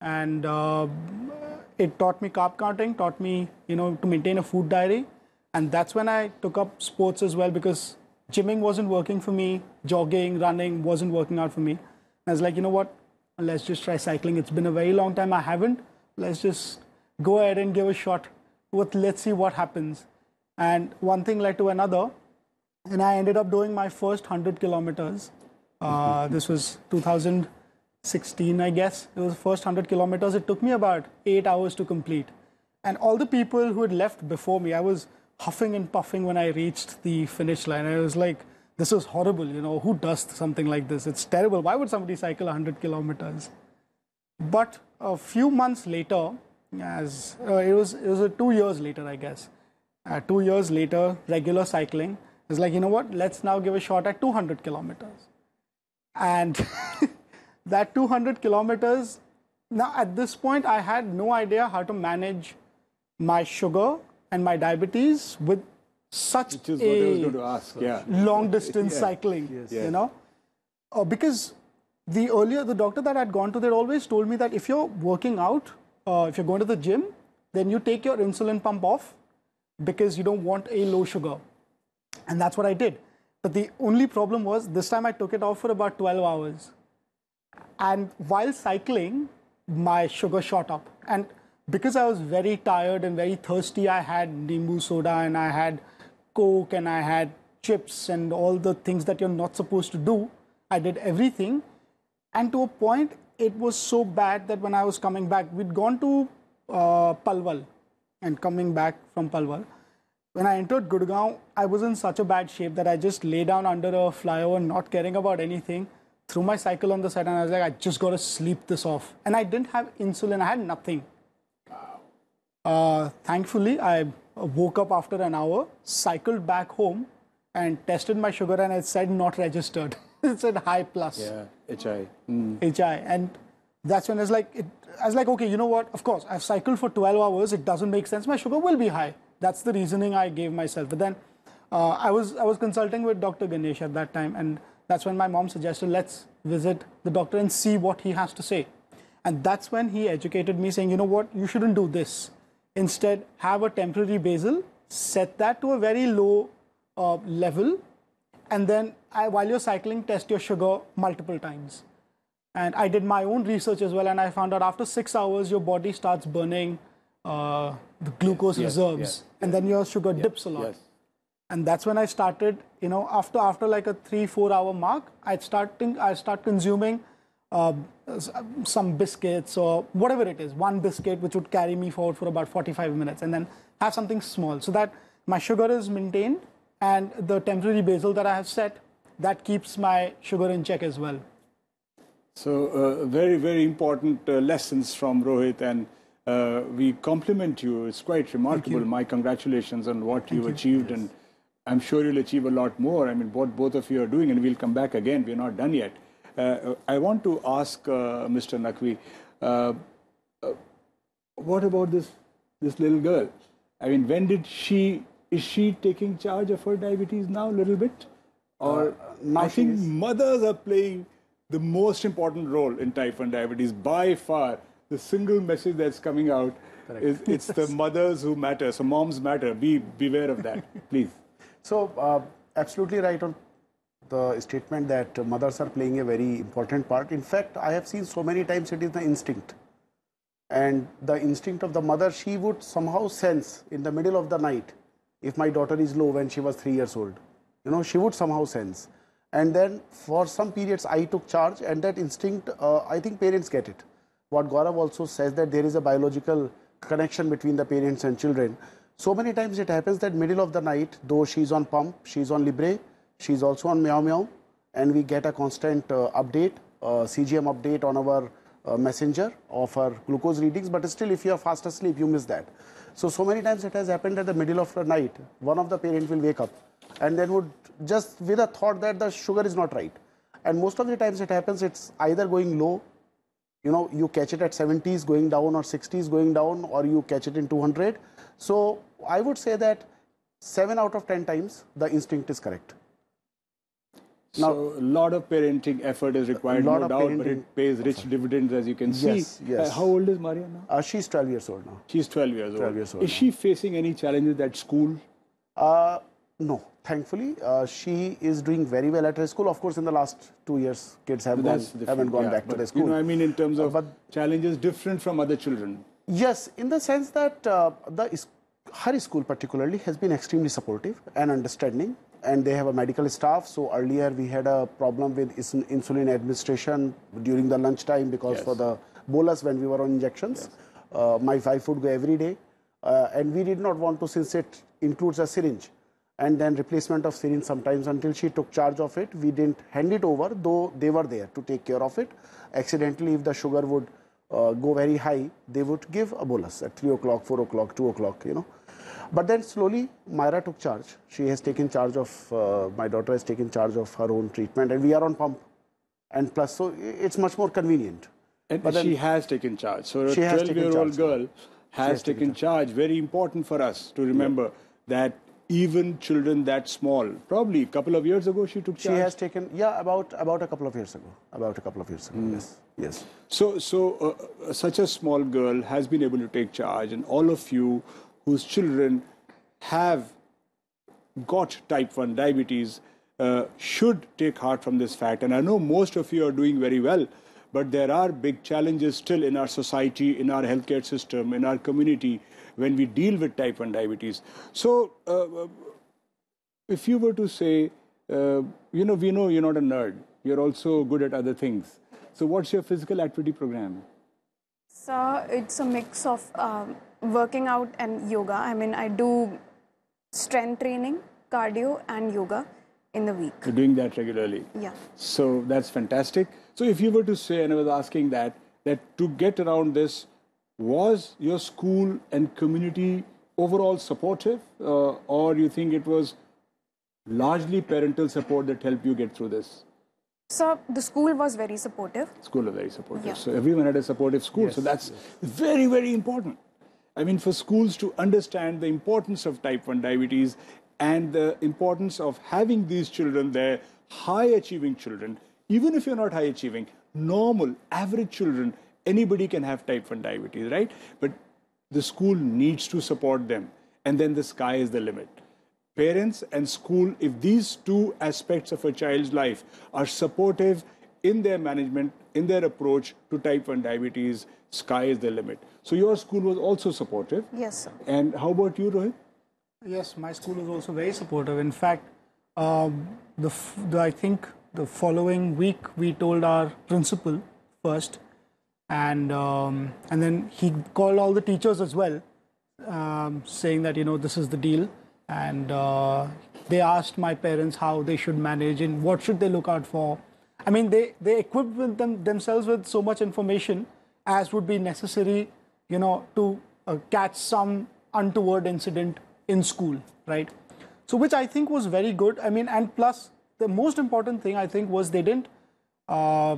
And uh, it taught me carb counting, taught me, you know, to maintain a food diary. And that's when I took up sports as well because gymming wasn't working for me, jogging, running wasn't working out for me. I was like, you know what? let's just try cycling. It's been a very long time I haven't. Let's just go ahead and give a shot with let's see what happens. And one thing led to another, and I ended up doing my first 100 kilometers. Uh, this was 2016, I guess. It was the first 100 kilometers. It took me about eight hours to complete. And all the people who had left before me, I was huffing and puffing when I reached the finish line. I was like, this is horrible. You know, who does something like this? It's terrible. Why would somebody cycle 100 kilometers? But a few months later, as uh, it was, it was two years later, I guess. Uh, two years later, regular cycling is like, you know what? Let's now give a shot at 200 kilometers. And that 200 kilometers. Now, at this point, I had no idea how to manage my sugar and my diabetes with such Which is a what I was going to ask. Yeah. long distance yeah. cycling, yes. you know, uh, because the earlier the doctor that I'd gone to, they always told me that if you're working out, uh, if you're going to the gym, then you take your insulin pump off because you don't want a low sugar, and that's what I did. But the only problem was this time I took it off for about 12 hours, and while cycling, my sugar shot up and because I was very tired and very thirsty, I had Nimbu soda and I had Coke and I had chips and all the things that you're not supposed to do. I did everything. And to a point, it was so bad that when I was coming back, we'd gone to uh, Palwal and coming back from Palwal. When I entered Gurgaon, I was in such a bad shape that I just lay down under a flyover, not caring about anything, threw my cycle on the side, and I was like, I just gotta sleep this off. And I didn't have insulin, I had nothing. Uh, thankfully, I uh, woke up after an hour, cycled back home, and tested my sugar, and it said not registered. it said high plus. Yeah, HI. Mm. HI, and that's when was like it, I was like, okay, you know what? Of course, I've cycled for 12 hours. It doesn't make sense. My sugar will be high. That's the reasoning I gave myself. But then uh, I was I was consulting with Dr. Ganesh at that time, and that's when my mom suggested let's visit the doctor and see what he has to say. And that's when he educated me, saying, you know what, you shouldn't do this Instead, have a temporary basal, set that to a very low uh, level, and then I, while you're cycling, test your sugar multiple times. And I did my own research as well, and I found out after six hours, your body starts burning uh, the glucose yes, reserves, yes, yes, and then your sugar dips a lot. And that's when I started, you know, after after like a three four hour mark, I'd starting I start consuming um, some biscuits or whatever it is, one biscuit which would carry me forward for about 45 minutes and then have something small so that my sugar is maintained and the temporary basal that I have set, that keeps my sugar in check as well. So uh, very, very important uh, lessons from Rohit and uh, we compliment you. It's quite remarkable. My congratulations on what Thank you've you. achieved yes. and I'm sure you'll achieve a lot more. I mean, what both of you are doing and we'll come back again. We're not done yet. Uh, I want to ask uh, Mr. Naqvi, uh, what about this this little girl? I mean, when did she is she taking charge of her diabetes now a little bit? Or uh, I think mothers are playing the most important role in type 1 diabetes by far. The single message that's coming out Correct. is it's the mothers who matter. So moms matter. Be beware of that, please. So uh, absolutely right on the statement that mothers are playing a very important part. In fact, I have seen so many times it is the instinct. And the instinct of the mother, she would somehow sense in the middle of the night if my daughter is low when she was three years old. You know, she would somehow sense. And then for some periods, I took charge, and that instinct, uh, I think parents get it. What Gaurav also says that there is a biological connection between the parents and children. So many times it happens that middle of the night, though she's on pump, she's on Libre, She's also on Meow Meow, and we get a constant uh, update, uh, CGM update on our uh, messenger of our glucose readings. But still, if you are fast asleep, you miss that. So, so many times it has happened at the middle of the night, one of the parents will wake up and then would just with a thought that the sugar is not right. And most of the times it happens, it's either going low, you know, you catch it at 70s going down or 60s going down or you catch it in 200. So, I would say that 7 out of 10 times the instinct is correct. Now, so a lot of parenting effort is required, no doubt, but it pays rich dividends as you can see. Yes. Uh, how old is Maria now? Uh, she's 12 years old now. She's 12 years 12 old. Years old is now. she facing any challenges at school? Uh, no, thankfully. Uh, she is doing very well at her school. Of course, in the last two years, kids have gone, haven't gone yeah, back to their school. You know, I mean, in terms uh, of uh, but, challenges different from other children. Yes, in the sense that uh, the her school particularly has been extremely supportive and understanding and they have a medical staff. So earlier we had a problem with insulin administration during the lunchtime because yes. for the bolus when we were on injections, yes. uh, my wife would go every day. Uh, and we did not want to since it includes a syringe and then replacement of syringe sometimes until she took charge of it. We didn't hand it over though they were there to take care of it. Accidentally if the sugar would uh, go very high, they would give a bolus at 3 o'clock, 4 o'clock, 2 o'clock, you know. But then slowly, Myra took charge. She has taken charge of, uh, my daughter has taken charge of her own treatment, and we are on pump. And plus, so it's much more convenient. And but she has taken charge. So a 12 year old girl has, has taken, taken charge. charge. Very important for us to remember yeah. that even children that small, probably a couple of years ago, she took charge. She has taken, yeah, about about a couple of years ago. About a couple of years ago, mm. yes. Yes. So, so uh, uh, such a small girl has been able to take charge, and all of you whose children have got type 1 diabetes uh, should take heart from this fact. And I know most of you are doing very well, but there are big challenges still in our society, in our healthcare system, in our community when we deal with type 1 diabetes. So, uh, uh if you were to say, uh, you know, we know you're not a nerd, you're also good at other things. So, what's your physical activity program? So, it's a mix of um, working out and yoga. I mean, I do strength training, cardio, and yoga in the week. You're doing that regularly. Yeah. So that's fantastic. So if you were to say, and I was asking that, that to get around this, was your school and community overall supportive, uh, or you think it was largely parental support that helped you get through this? So the school was very supportive. School was very supportive. Yeah. So everyone had a supportive school. Yes, so that's yes. very, very important. I mean, for schools to understand the importance of type 1 diabetes and the importance of having these children there, high achieving children, even if you're not high achieving, normal, average children, anybody can have type 1 diabetes, right? But the school needs to support them, and then the sky is the limit. Parents and school, if these two aspects of a child's life are supportive in their management, in their approach to type 1 diabetes, sky is the limit. So your school was also supportive. Yes, sir. And how about you, Rohit? Yes, my school was also very supportive. In fact, um, the, the, I think the following week we told our principal first, and um, and then he called all the teachers as well, um, saying that you know this is the deal, and uh, they asked my parents how they should manage and what should they look out for. I mean, they they equipped them, themselves with so much information as would be necessary you know, to uh, catch some untoward incident in school, right? So, which I think was very good. I mean, and plus, the most important thing I think was they didn't uh,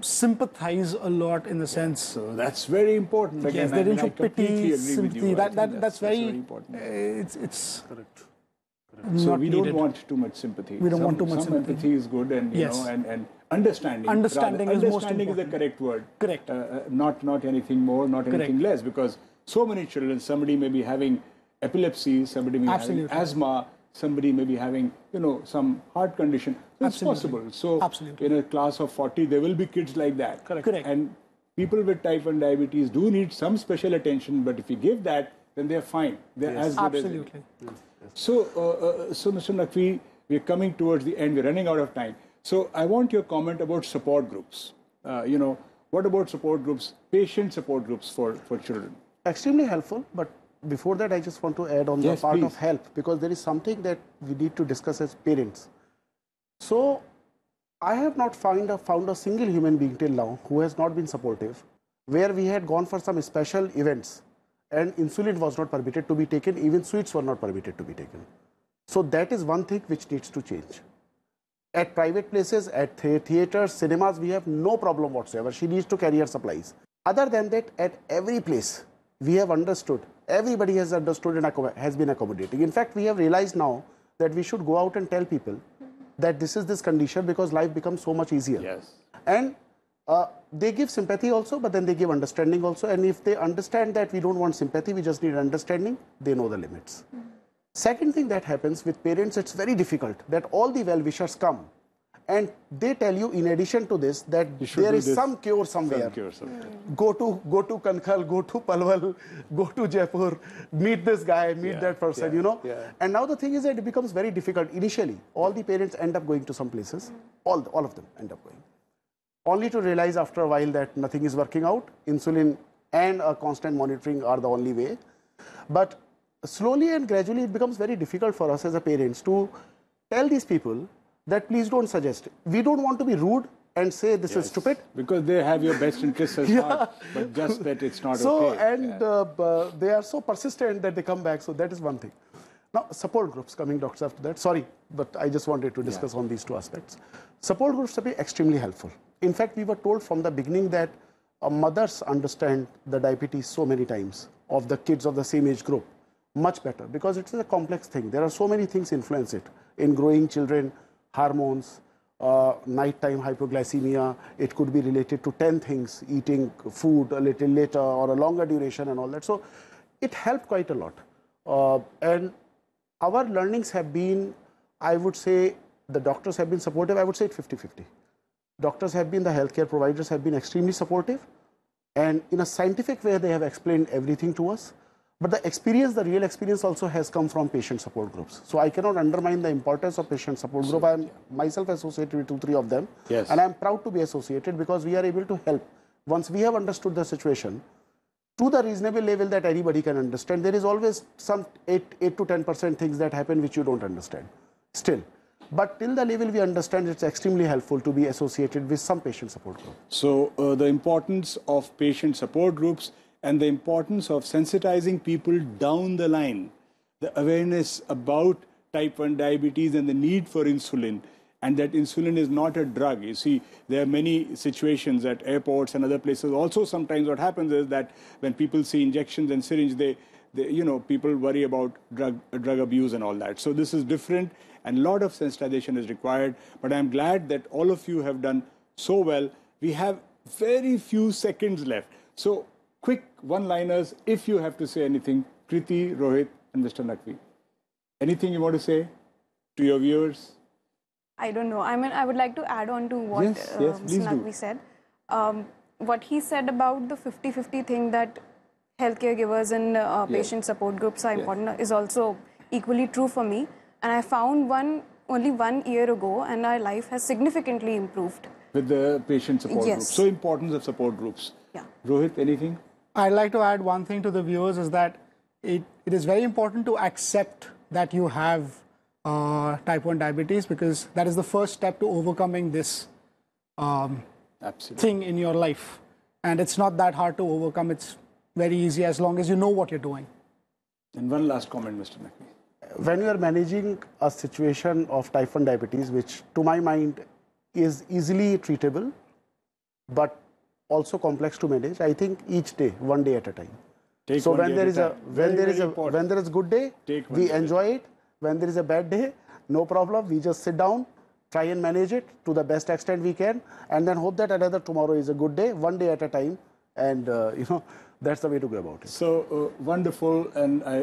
sympathize a lot in the sense. So that's very important. Again, yes, they I didn't mean, show pity, sympathy. That, that, that's, that's, very, very important. Uh, it's, it's correct. correct. So we needed. don't want too much sympathy. We don't some, want too much some sympathy. Some empathy is good, and you yes. know, and and understanding. Understanding rather. is understanding is the correct word. Correct. Uh, uh, not not anything more, not correct. anything less, because so many children. Somebody may be having epilepsy. Somebody may Absolutely. be having asthma. Somebody may be having you know some heart condition. So it's possible. So Absolutely. in a class of forty, there will be kids like that. Correct. correct. And people with type 1 diabetes do need some special attention, but if you give that, then they're fine. They're yes. as good Absolutely. as Absolutely. Yes. So, uh, uh, so Mr. Naqvi, we're coming towards the end. We're running out of time. So I want your comment about support groups. Uh, you know, what about support groups, patient support groups for, for children? Extremely helpful, but before that, I just want to add on yes, the part please. of help because there is something that we need to discuss as parents. So, I have not found a, found a single human being till now who has not been supportive, where we had gone for some special events and insulin was not permitted to be taken, even sweets were not permitted to be taken. So, that is one thing which needs to change. At private places, at theatres, cinemas, we have no problem whatsoever. She needs to carry her supplies. Other than that, at every place, we have understood, everybody has understood and has been accommodating. In fact, we have realized now that we should go out and tell people that this is this condition because life becomes so much easier. Yes. And uh, they give sympathy also, but then they give understanding also. And if they understand that we don't want sympathy, we just need understanding, they know the limits. Mm -hmm. Second thing that happens with parents, it's very difficult that all the well-wishers come and they tell you in addition to this that there is some cure somewhere. Some cure somewhere. Go to go to Kankhal, go to Palwal, go to Jaipur, meet this guy, meet yeah, that person, yeah, you know. Yeah. And now the thing is that it becomes very difficult. Initially, all the parents end up going to some places. All, the, all of them end up going. Only to realize after a while that nothing is working out. Insulin and a constant monitoring are the only way. But slowly and gradually it becomes very difficult for us as parents to tell these people that please don't suggest. We don't want to be rude and say this yes, is stupid. Because they have your best interests at yeah. heart, but just that it's not so, okay. And yeah. uh, they are so persistent that they come back, so that is one thing. Now, support groups, coming doctors after that, sorry, but I just wanted to discuss yeah. on these two aspects. Support groups have been extremely helpful. In fact, we were told from the beginning that uh, mothers understand the diabetes so many times of the kids of the same age group much better because it's a complex thing. There are so many things influence it in growing children, hormones, uh, nighttime hypoglycemia. It could be related to 10 things, eating food a little later or a longer duration and all that. So it helped quite a lot. Uh, and our learnings have been, I would say, the doctors have been supportive. I would say 50-50. Doctors have been, the healthcare providers have been extremely supportive. And in a scientific way, they have explained everything to us. But the experience, the real experience also has come from patient support groups. So I cannot undermine the importance of patient support group. I am myself associated with two, three of them. Yes. And I am proud to be associated because we are able to help. Once we have understood the situation, to the reasonable level that anybody can understand, there is always some 8, eight to 10% things that happen which you don't understand still. But till the level we understand, it's extremely helpful to be associated with some patient support group. So uh, the importance of patient support groups and the importance of sensitizing people down the line, the awareness about type 1 diabetes and the need for insulin, and that insulin is not a drug. You see, there are many situations at airports and other places. Also, sometimes what happens is that when people see injections and syringes, they, they, you know, people worry about drug, drug abuse and all that. So this is different and a lot of sensitization is required. But I'm glad that all of you have done so well. We have very few seconds left. So quick one-liners if you have to say anything. Kriti, Rohit, and Mr. Nakvi. Anything you want to say to your viewers? I don't know. I mean, I would like to add on to what yes, uh, Mr. Nakvi do. said. Um, what he said about the 50-50 thing that healthcare givers and uh, patient support groups are important is also equally true for me. And I found one only one year ago and our life has significantly improved. With the patient support yes. groups. So importance of support groups. Yeah. Rohit, anything? I'd like to add one thing to the viewers is that it, it is very important to accept that you have uh, type 1 diabetes because that is the first step to overcoming this um, thing in your life. And it's not that hard to overcome. It's very easy as long as you know what you're doing. And one last comment, Mr. Nakhi. When you are managing a situation of type 1 diabetes, which to my mind is easily treatable, but also complex to manage. I think each day, one day at a time. Take so when there is a when very, there is a important. when there is good day, we day enjoy day. it. When there is a bad day, no problem. We just sit down, try and manage it to the best extent we can, and then hope that another tomorrow is a good day, one day at a time. And uh, you know that's the way to go about it. So uh, wonderful, and I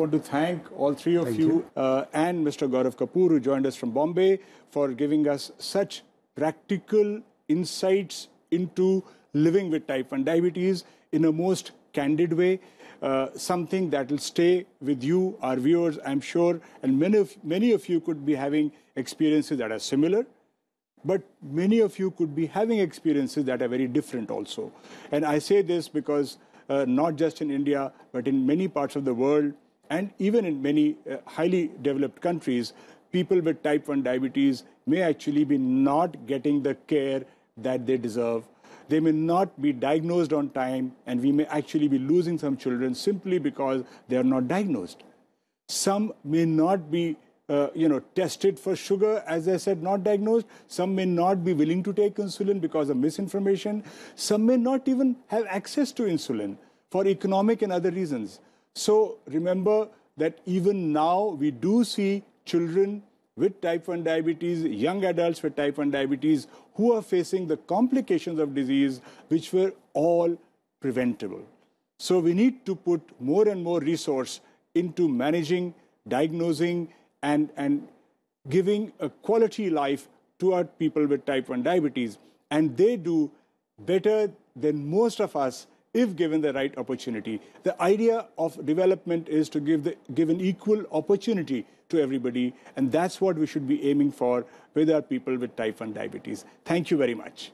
want to thank all three of thank you, you. Uh, and Mr. Gaurav Kapoor who joined us from Bombay for giving us such practical insights into living with type 1 diabetes in a most candid way, uh, something that will stay with you, our viewers, I'm sure, and many of, many of you could be having experiences that are similar, but many of you could be having experiences that are very different also. And I say this because uh, not just in India, but in many parts of the world, and even in many uh, highly developed countries, people with type 1 diabetes may actually be not getting the care that they deserve they may not be diagnosed on time, and we may actually be losing some children simply because they are not diagnosed. Some may not be uh, you know, tested for sugar, as I said, not diagnosed. Some may not be willing to take insulin because of misinformation. Some may not even have access to insulin for economic and other reasons. So remember that even now we do see children with type 1 diabetes, young adults with type 1 diabetes who are facing the complications of disease, which were all preventable. So we need to put more and more resource into managing, diagnosing, and, and giving a quality life to our people with type 1 diabetes. And they do better than most of us if given the right opportunity. The idea of development is to give, the, give an equal opportunity to everybody. And that's what we should be aiming for with our people with type 1 diabetes. Thank you very much.